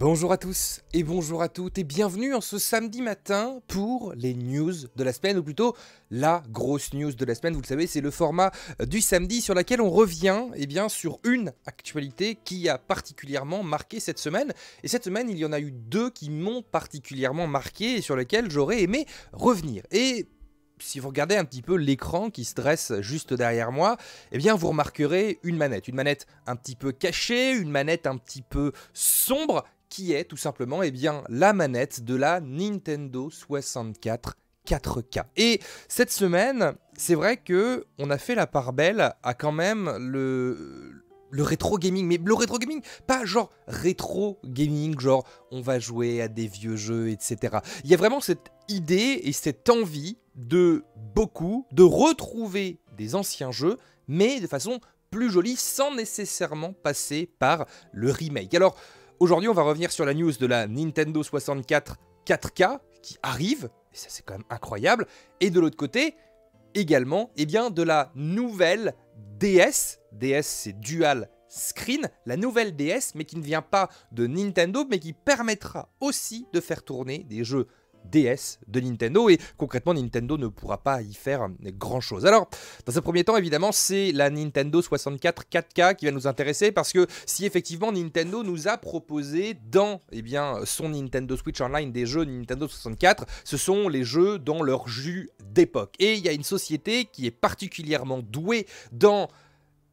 Bonjour à tous et bonjour à toutes et bienvenue en ce samedi matin pour les news de la semaine ou plutôt la grosse news de la semaine. Vous le savez, c'est le format du samedi sur laquelle on revient et eh bien, sur une actualité qui a particulièrement marqué cette semaine. Et cette semaine, il y en a eu deux qui m'ont particulièrement marqué et sur lesquelles j'aurais aimé revenir. Et si vous regardez un petit peu l'écran qui se dresse juste derrière moi, eh bien vous remarquerez une manette. Une manette un petit peu cachée, une manette un petit peu sombre, qui est tout simplement eh bien, la manette de la Nintendo 64 4K. Et cette semaine, c'est vrai que on a fait la part belle à quand même le le rétro gaming, mais le rétro gaming, pas genre rétro gaming, genre on va jouer à des vieux jeux, etc. Il y a vraiment cette idée et cette envie de beaucoup de retrouver des anciens jeux, mais de façon plus jolie, sans nécessairement passer par le remake. Alors aujourd'hui, on va revenir sur la news de la Nintendo 64 4K qui arrive, et ça c'est quand même incroyable, et de l'autre côté, également, eh bien, de la nouvelle DS. DS, c'est Dual Screen, la nouvelle DS, mais qui ne vient pas de Nintendo, mais qui permettra aussi de faire tourner des jeux DS de Nintendo et concrètement Nintendo ne pourra pas y faire grand chose. Alors, dans un premier temps, évidemment, c'est la Nintendo 64 4K qui va nous intéresser parce que si effectivement Nintendo nous a proposé dans eh bien, son Nintendo Switch Online des jeux Nintendo 64, ce sont les jeux dans leur jus d'époque. Et il y a une société qui est particulièrement douée dans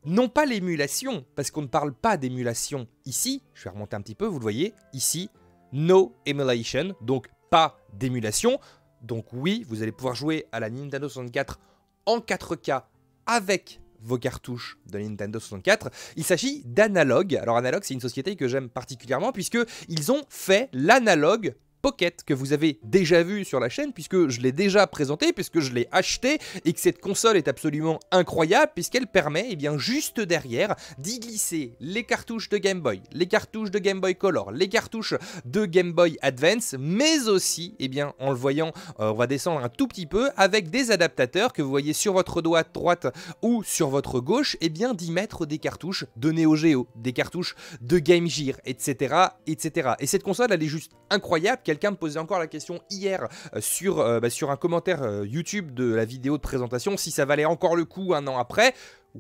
non pas l'émulation, parce qu'on ne parle pas d'émulation ici, je vais remonter un petit peu, vous le voyez, ici, no emulation, donc pas d'émulation. Donc oui, vous allez pouvoir jouer à la Nintendo 64 en 4K avec vos cartouches de Nintendo 64. Il s'agit d'Analog. Alors Analog, c'est une société que j'aime particulièrement puisque ils ont fait l'analogue que vous avez déjà vu sur la chaîne puisque je l'ai déjà présenté, puisque je l'ai acheté et que cette console est absolument incroyable puisqu'elle permet et eh bien juste derrière d'y glisser les cartouches de Game Boy, les cartouches de Game Boy Color, les cartouches de Game Boy Advance mais aussi et eh bien en le voyant euh, on va descendre un tout petit peu avec des adaptateurs que vous voyez sur votre doigt droite ou sur votre gauche et eh bien d'y mettre des cartouches de Neo Geo, des cartouches de Game Gear etc etc et cette console elle est juste incroyable qu'elle Quelqu'un me posait encore la question hier euh, sur, euh, bah, sur un commentaire euh, YouTube de la vidéo de présentation si ça valait encore le coup un an après.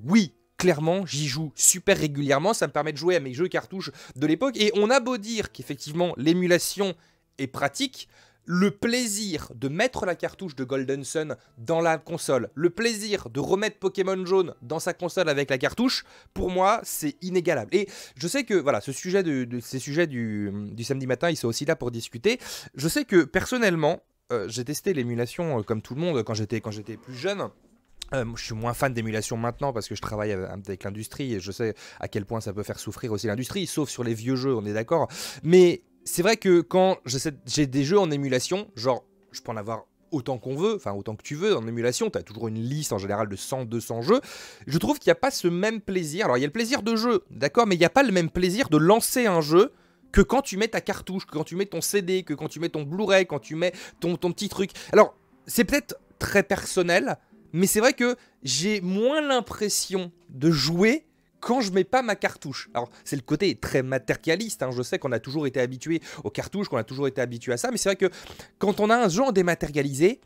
Oui, clairement, j'y joue super régulièrement, ça me permet de jouer à mes jeux cartouches de l'époque, et on a beau dire qu'effectivement l'émulation est pratique, le plaisir de mettre la cartouche de Golden Sun dans la console, le plaisir de remettre Pokémon jaune dans sa console avec la cartouche, pour moi, c'est inégalable. Et je sais que, voilà, ce sujet de, ces sujets du, samedi matin, ils sont aussi là pour discuter. Je sais que, personnellement, euh, j'ai testé l'émulation euh, comme tout le monde quand j'étais plus jeune. Euh, je suis moins fan d'émulation maintenant parce que je travaille avec l'industrie et je sais à quel point ça peut faire souffrir aussi l'industrie, sauf sur les vieux jeux, on est d'accord. Mais c'est vrai que quand j'ai des jeux en émulation, genre, je peux en avoir autant qu'on veut, enfin autant que tu veux, en émulation, tu as toujours une liste en général de 100, 200 jeux. Je trouve qu'il n'y a pas ce même plaisir. Alors, il y a le plaisir de jeu, d'accord, mais il n'y a pas le même plaisir de lancer un jeu que quand tu mets ta cartouche, que quand tu mets ton CD, que quand tu mets ton Blu-ray, quand tu mets ton petit truc. Alors, c'est peut-être très personnel, mais c'est vrai que j'ai moins l'impression de jouer quand je mets pas ma cartouche. Alors, c'est le côté très matérialiste, hein. je sais qu'on a toujours été habitué aux cartouches, qu'on a toujours été habitué à ça, mais c'est vrai que quand on a un genre dématérialisé,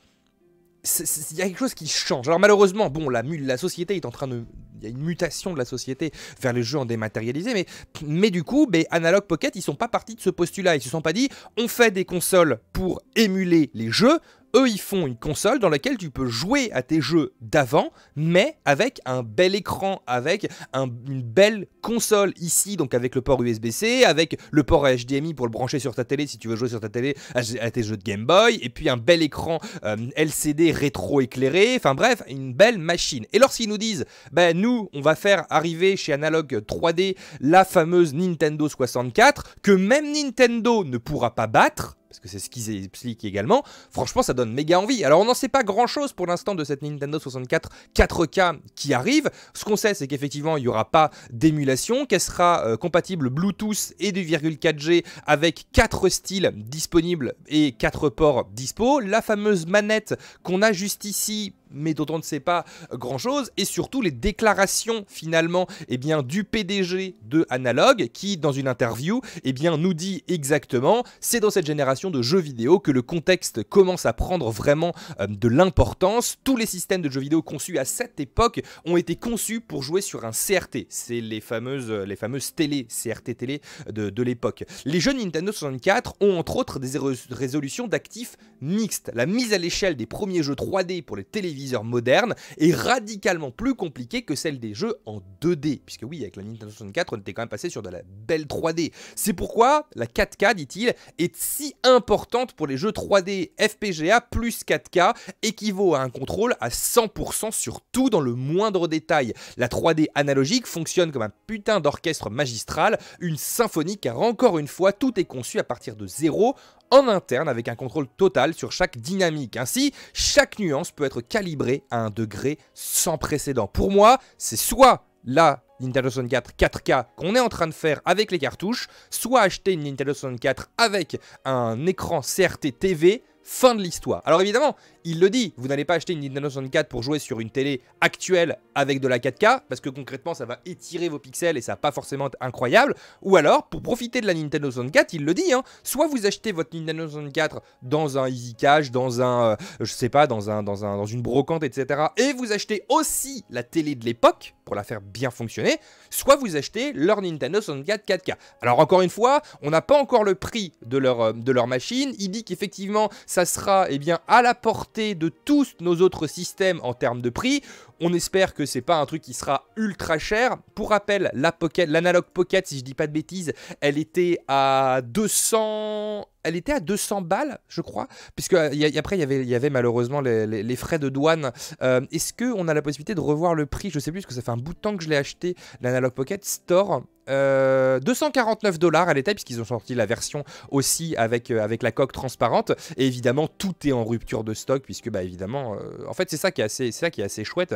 il y a quelque chose qui change. Alors malheureusement, bon, la, la société est en train de... Il y a une mutation de la société vers les jeux en dématérialisé, mais, mais du coup, ben Analog Pocket, ils sont pas partis de ce postulat. Ils se sont pas dit, on fait des consoles pour émuler les jeux, eux, ils font une console dans laquelle tu peux jouer à tes jeux d'avant, mais avec un bel écran, avec une belle console ici, donc avec le port USB-C, avec le port HDMI pour le brancher sur ta télé si tu veux jouer sur ta télé à, tes jeux de Game Boy, et puis un bel écran euh, LCD rétro-éclairé, enfin bref, une belle machine. Et lorsqu'ils nous disent, ben nous, on va faire arriver chez Analog 3D la fameuse Nintendo 64, que même Nintendo ne pourra pas battre, parce que c'est ce qu'ils expliquent également, franchement ça donne méga envie. Alors on n'en sait pas grand chose pour l'instant de cette Nintendo 64 4K qui arrive. Ce qu'on sait c'est qu'effectivement il n'y aura pas d'émulation, qu'elle sera euh, compatible Bluetooth et 4 g avec 4 styles disponibles et 4 ports dispo. La fameuse manette qu'on a juste ici mais dont on ne sait pas grand-chose, et surtout les déclarations finalement eh bien, du PDG de Analog, qui dans une interview eh bien, nous dit exactement, c'est dans cette génération de jeux vidéo que le contexte commence à prendre vraiment euh, de l'importance. Tous les systèmes de jeux vidéo conçus à cette époque ont été conçus pour jouer sur un CRT, c'est les fameuses, euh, les fameuses télé, CRT télé euh, de, de l'époque. Les jeux Nintendo 64 ont entre autres des résolutions d'actifs mixtes. La mise à l'échelle des premiers jeux 3D pour les télévisions moderne modernes est radicalement plus compliquée que celle des jeux en 2D. Puisque oui, avec la Nintendo 64, on était quand même passé sur de la belle 3D. C'est pourquoi la 4K, dit-il, est si importante pour les jeux 3D FPGA plus 4K, équivaut à un contrôle à 100% sur tout dans le moindre détail. La 3D analogique fonctionne comme un putain d'orchestre magistral, une symphonie car encore une fois, tout est conçu à partir de zéro en interne avec un contrôle total sur chaque dynamique. Ainsi, chaque nuance peut être calibrée à un degré sans précédent. Pour moi, c'est soit la Nintendo 64 4K qu'on est en train de faire avec les cartouches, soit acheter une Nintendo 64 avec un écran CRT TV Fin de l'histoire. Alors évidemment, il le dit, vous n'allez pas acheter une Nintendo 64 pour jouer sur une télé actuelle avec de la 4K, parce que concrètement ça va étirer vos pixels et ça n'a pas forcément incroyable, ou alors pour profiter de la Nintendo 64, il le dit, hein, soit vous achetez votre Nintendo 64 dans un Easy Cash, dans un, euh, je sais pas, dans, un, dans, un, dans une brocante, etc. Et vous achetez aussi la télé de l'époque, pour la faire bien fonctionner, soit vous achetez leur Nintendo 64 4K. Alors encore une fois, on n'a pas encore le prix de leur, euh, de leur machine, il dit qu'effectivement ça sera eh bien, à la portée de tous nos autres systèmes en termes de prix. On espère que c'est pas un truc qui sera ultra cher. Pour rappel, l'analogue pocket, si je ne dis pas de bêtises, elle était à 200 elle était à 200 balles, je crois, puisque euh, après, il y avait malheureusement les, frais de douane. Euh, est-ce qu'on a la possibilité de revoir le prix Je ne sais plus, parce que ça fait un bout de temps que je l'ai acheté, l'Analog Pocket Store. 249 euh, dollars à était, puisqu'ils ont sorti la version aussi avec, la coque transparente et évidemment tout est en rupture de stock puisque bah évidemment en fait c'est ça qui est assez ça qui est assez chouette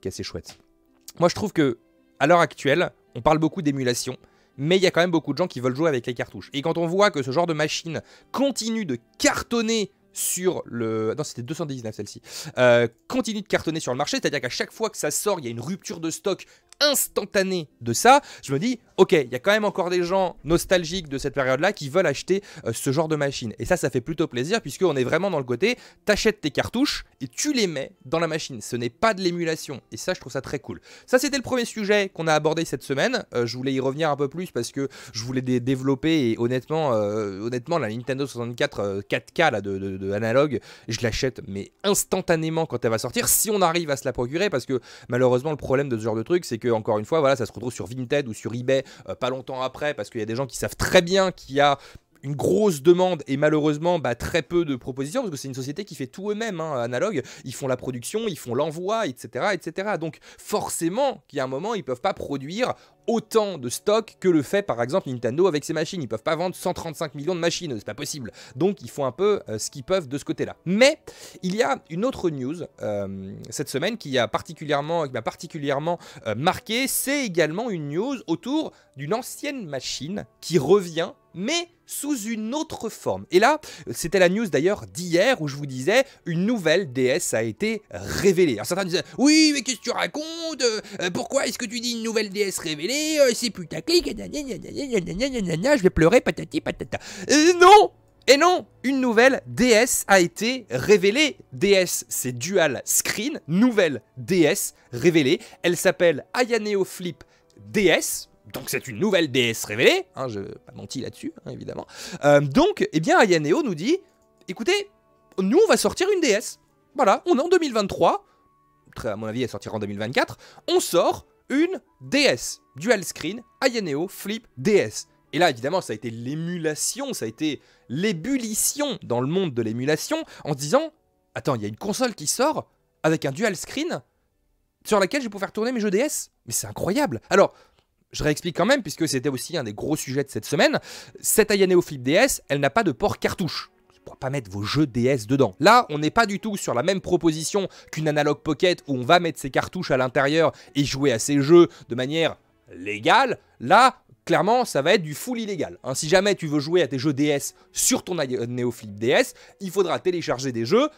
qui est assez chouette moi je trouve que à l'heure actuelle on parle beaucoup d'émulation mais il y a quand même beaucoup de gens qui veulent jouer avec les cartouches. Et quand on voit que ce genre de machine continue de cartonner sur le. Non, c'était 219 celle-ci. Euh, continue de cartonner sur le marché, c'est-à-dire qu'à chaque fois que ça sort, il y a une rupture de stock instantanée de ça. Je me dis, ok, il y a quand même encore des gens nostalgiques de cette période-là qui veulent acheter euh, ce genre de machine. Et ça, ça fait plutôt plaisir puisque on est vraiment dans le côté, t'achètes tes cartouches et tu les mets dans la machine. Ce n'est pas de l'émulation. Et ça, je trouve ça très cool. Ça, c'était le premier sujet qu'on a abordé cette semaine. Euh, je voulais y revenir un peu plus parce que je voulais développer et honnêtement, honnêtement, la Nintendo 64 4K là, de de analogue, je l'achète mais instantanément quand elle va sortir, si on arrive à se la procurer, parce que malheureusement le problème de ce genre de truc, c'est que encore une fois, voilà, ça se retrouve sur Vinted ou sur eBay euh, pas longtemps après, parce qu'il y a des gens qui savent très bien qu'il y a une grosse demande et malheureusement bah, très peu de propositions parce que c'est une société qui fait tout eux-mêmes, hein, analogue. Ils font la production, ils font l'envoi, etc., etc. Donc forcément qu'il y a un moment ils peuvent pas produire autant de stock que le fait par exemple Nintendo avec ses machines. Ils peuvent pas vendre 135 millions de machines, c'est pas possible. Donc ils font un peu euh, ce qu'ils peuvent de ce côté-là. Mais il y a une autre news euh, cette semaine qui a particulièrement, m'a particulièrement euh, marqué. C'est également une news autour d'une ancienne machine qui revient mais sous une autre forme. Et là, c'était la news d'ailleurs d'hier où je vous disais une nouvelle DS a été révélée. Alors certains disaient Oui, mais qu'est-ce que tu racontes Pourquoi est-ce que tu dis une nouvelle DS révélée euh, et si c'est putaclic, je vais pleurer, patati patata. Et euh, non et non, une nouvelle DS a été révélée. DS, c'est Dual Screen, nouvelle DS révélée. Elle s'appelle Ayaneo Flip DS. Donc c'est une nouvelle DS révélée, hein, je pas menti là-dessus, hein, évidemment. Euh, donc, eh bien, Ayaneo nous dit, écoutez, nous on va sortir une DS. Voilà, on est en 2023, à mon avis elle sortira en 2024, on sort une DS. Dual screen, Ayaneo, Flip, DS. Et là, évidemment, ça a été l'émulation, ça a été l'ébullition dans le monde de l'émulation, en se disant, attends, il y a une console qui sort avec un dual screen sur laquelle je vais pouvoir tourner mes jeux DS. Mais c'est incroyable. Alors, je réexplique quand même, puisque c'était aussi un des gros sujets de cette semaine, cette Ayaneo Flip DS, elle n'a pas de port cartouche pas mettre vos jeux DS dedans Là, on n'est pas du tout sur la même proposition qu'une Analog Pocket où on va mettre ses cartouches à l'intérieur et jouer à ces jeux de manière légale. Là, clairement, ça va être du full illégal. Hein, si jamais tu veux jouer à tes jeux DS sur ton Neoflip DS, il faudra télécharger des jeux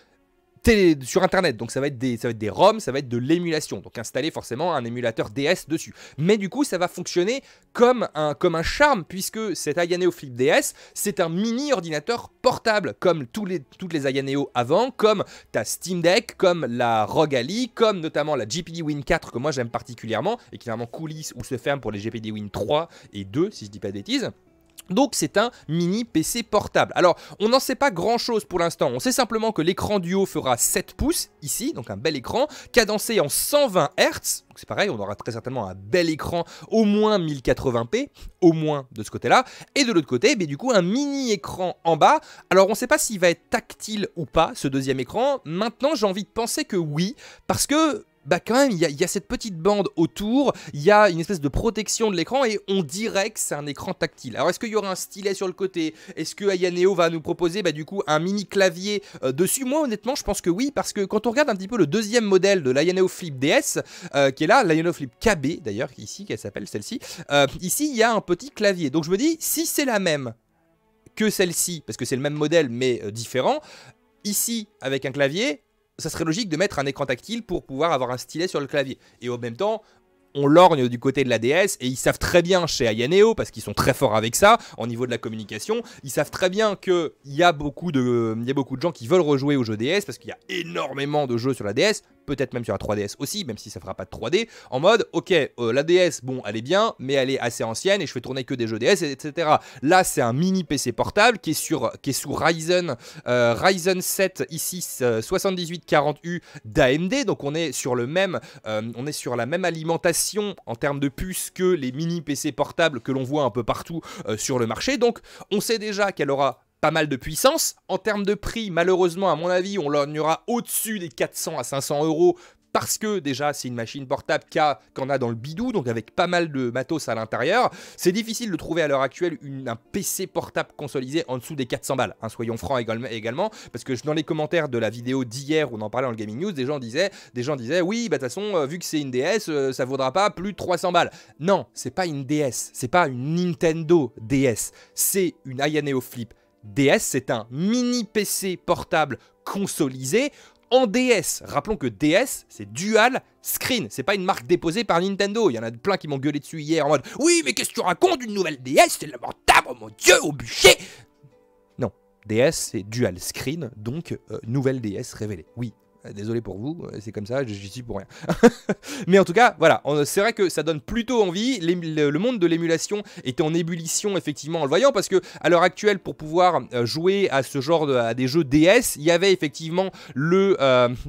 sur Internet. Donc ça va être des, ça être ROM, ça va être de l'émulation. Donc installer forcément un émulateur DS dessus. Mais du coup, ça va fonctionner comme un, comme un charme puisque cet Ayaneo Flip DS, c'est un mini ordinateur portable comme tous les, toutes les Ayaneo avant, comme ta Steam Deck, comme la ROG comme notamment la GPD Win 4 que moi j'aime particulièrement et qui normalement coulisse ou se ferme pour les GPD Win 3 et 2 si je dis pas de bêtises. Donc c'est un mini PC portable. Alors on n'en sait pas grand chose pour l'instant, on sait simplement que l'écran du haut fera 7 pouces ici, donc un bel écran, cadencé en 120 Hz, c'est pareil, on aura très certainement un bel écran, au moins 1080p, au moins de ce côté-là, et de l'autre côté, mais eh du coup un mini écran en bas. Alors on ne sait pas s'il va être tactile ou pas ce deuxième écran, maintenant j'ai envie de penser que oui, parce que bah quand même, il y, a cette petite bande autour, il y a une espèce de protection de l'écran et on dirait que c'est un écran tactile. Alors est-ce qu'il y aura un stylet sur le côté Est-ce que Ayaneo va nous proposer bah, du coup un mini clavier euh, dessus Moi honnêtement, je pense que oui, parce que quand on regarde un petit peu le deuxième modèle de l'Ayaneo Flip DS, euh, qui est là, l'Ayaneo Flip KB d'ailleurs, ici, qu'elle s'appelle celle-ci, euh, ici il y a un petit clavier. Donc je me dis, si c'est la même que celle-ci, parce que c'est le même modèle mais différent, ici avec un clavier, ça serait logique de mettre un écran tactile pour pouvoir avoir un stylet sur le clavier. Et en même temps, on lorgne du côté de la DS et ils savent très bien chez Ayaneo, parce qu'ils sont très forts avec ça, au niveau de la communication, ils savent très bien qu'il y, a beaucoup de, y a beaucoup de gens qui veulent rejouer au jeux DS, parce qu'il y a énormément de jeux sur la DS, peut-être même sur la 3DS aussi, même si ça fera pas de 3D, en mode, ok, euh, la DS, bon, elle est bien, mais elle est assez ancienne et je fais tourner que des jeux DS, etc. Là, c'est un mini PC portable qui est, sur, qui est sous Ryzen, euh, Ryzen 7, i6 7840U d'AMD, donc on est sur le même, euh, on est sur la même alimentation en termes de puces que les mini PC portables que l'on voit un peu partout euh, sur le marché. Donc on sait déjà qu'elle aura pas mal de puissance. En termes de prix, malheureusement, à mon avis, on en aura au-dessus des 400 à 500 euros parce que déjà c'est une machine portable qu'on a dans le bidou, donc avec pas mal de matos à l'intérieur. C'est difficile de trouver à l'heure actuelle un PC portable consolisé en dessous des 400 balles, hein, soyons francs également, parce que dans les commentaires de la vidéo d'hier où on en parlait dans le Gaming News, des gens disaient, des gens disaient oui, bah de toute façon, euh, vu que c'est une DS, euh, ça vaudra pas plus de 300 balles. Non, c'est pas une DS, c'est pas une Nintendo DS, c'est une Ayaneo Flip. DS, c'est un mini PC portable consolisé en DS. Rappelons que DS, c'est Dual Screen, c'est pas une marque déposée par Nintendo. Il y en a plein qui m'ont gueulé dessus hier en mode Oui, mais qu'est-ce que tu racontes Une nouvelle DS, c'est lamentable, oh mon dieu, au bûcher Non, DS, c'est Dual Screen, donc euh, nouvelle DS révélée. Oui, euh, désolé pour vous, euh, c'est comme ça, j'y suis pour rien. Mais en tout cas, voilà, c'est vrai que ça donne plutôt envie. Le monde de l'émulation était en ébullition effectivement en le voyant parce que à l'heure actuelle, pour pouvoir euh, jouer à ce genre de, à des jeux DS, il y avait effectivement le,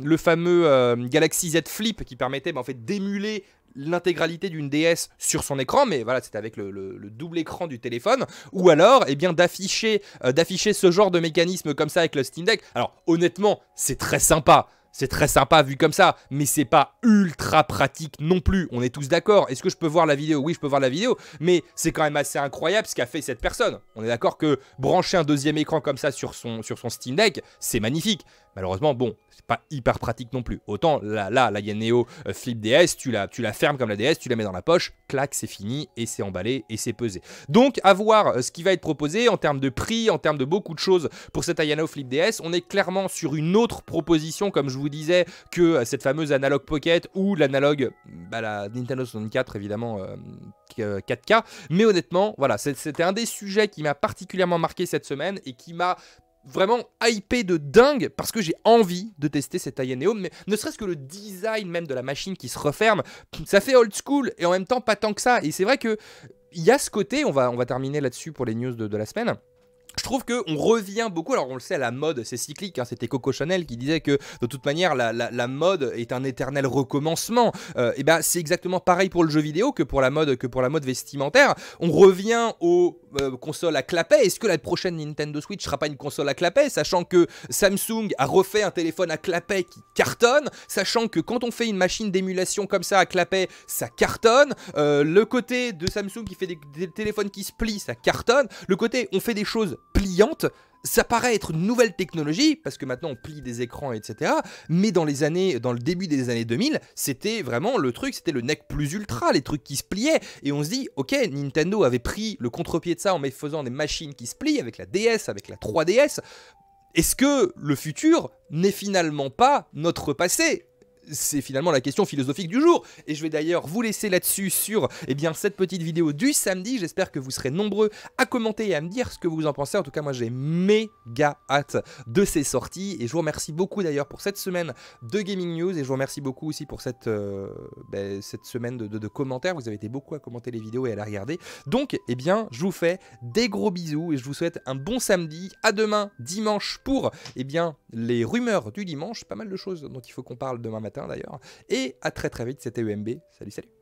le fameux Galaxy Z Flip qui permettait bah, en fait d'émuler l'intégralité d'une DS sur son écran, mais voilà, c'était avec le, double écran du téléphone, ou alors, eh bien, d'afficher, d'afficher ce genre de mécanisme comme ça avec le Steam Deck. Alors, honnêtement, c'est très sympa. C'est très sympa vu comme ça, mais c'est pas ultra pratique non plus. On est tous d'accord. Est-ce que je peux voir la vidéo Oui, je peux voir la vidéo, mais c'est quand même assez incroyable ce qu'a fait cette personne. On est d'accord que brancher un deuxième écran comme ça sur son, sur son Steam Deck, c'est magnifique. Malheureusement, bon, c'est pas hyper pratique non plus. Autant là, là, la euh, Flip DS, tu la, tu la fermes comme la DS, tu la mets dans la poche, clac, c'est fini, et c'est emballé, et c'est pesé. Donc, à voir euh, ce qui va être proposé en termes de prix, en termes de beaucoup de choses pour cette Yaneo Flip DS. On est clairement sur une autre proposition, comme je vous disait que euh, cette fameuse Analogue Pocket ou l'analogue, mm, bah, la Nintendo 64 évidemment, 4K. Euh, euh, mais honnêtement, voilà, c'était un des sujets qui m'a particulièrement marqué cette semaine et qui m'a vraiment hypé de dingue parce que j'ai envie de tester cette INEO mais ne serait-ce que le design même de la machine qui se referme, ça fait old school et en même temps pas tant que ça. Et c'est vrai que il y a ce côté, on va, on va terminer là-dessus pour les news de, de la semaine je trouve qu'on revient beaucoup, alors on le sait, la mode, c'est cyclique, hein, c'était Coco Chanel qui disait que de toute manière la, mode est un éternel recommencement. Euh, et ben c'est exactement pareil pour le jeu vidéo que pour la mode que pour la mode vestimentaire. On revient au euh, console à clapet. Est-ce que la prochaine Nintendo Switch sera pas une console à clapet Sachant que Samsung a refait un téléphone à clapet qui cartonne, sachant que quand on fait une machine d'émulation comme ça à clapet, ça cartonne. Euh, le côté de Samsung qui fait des téléphones qui se plient, ça cartonne. Le côté on fait des choses pliantes, ça paraît être une nouvelle technologie, parce que maintenant on plie des écrans, etc. Mais dans les années, dans le début des années 2000, c'était vraiment le truc, c'était le nec plus ultra, les trucs qui se pliaient. Et on se dit, ok, Nintendo avait pris le contre-pied de ça en faisant des machines qui se plient avec la DS, avec la 3DS. Est-ce que le futur n'est finalement pas notre passé c'est finalement la question philosophique du jour. Et je vais d'ailleurs vous laisser là-dessus sur eh bien, cette petite vidéo du samedi. J'espère que vous serez nombreux à commenter et à me dire ce que vous en pensez. En tout cas, moi j'ai méga hâte de ces sorties. Et je vous remercie beaucoup d'ailleurs pour cette semaine de Gaming News. Et je vous remercie beaucoup aussi pour cette, euh, ben, cette semaine de, commentaires. Vous avez été beaucoup à commenter les vidéos et à la regarder. Donc, eh bien, je vous fais des gros bisous et je vous souhaite un bon samedi. À demain, dimanche, pour eh bien, les rumeurs du dimanche. Pas mal de choses dont il faut qu'on parle demain matin d'ailleurs. Et à très très vite, c'était UMB e Salut, salut.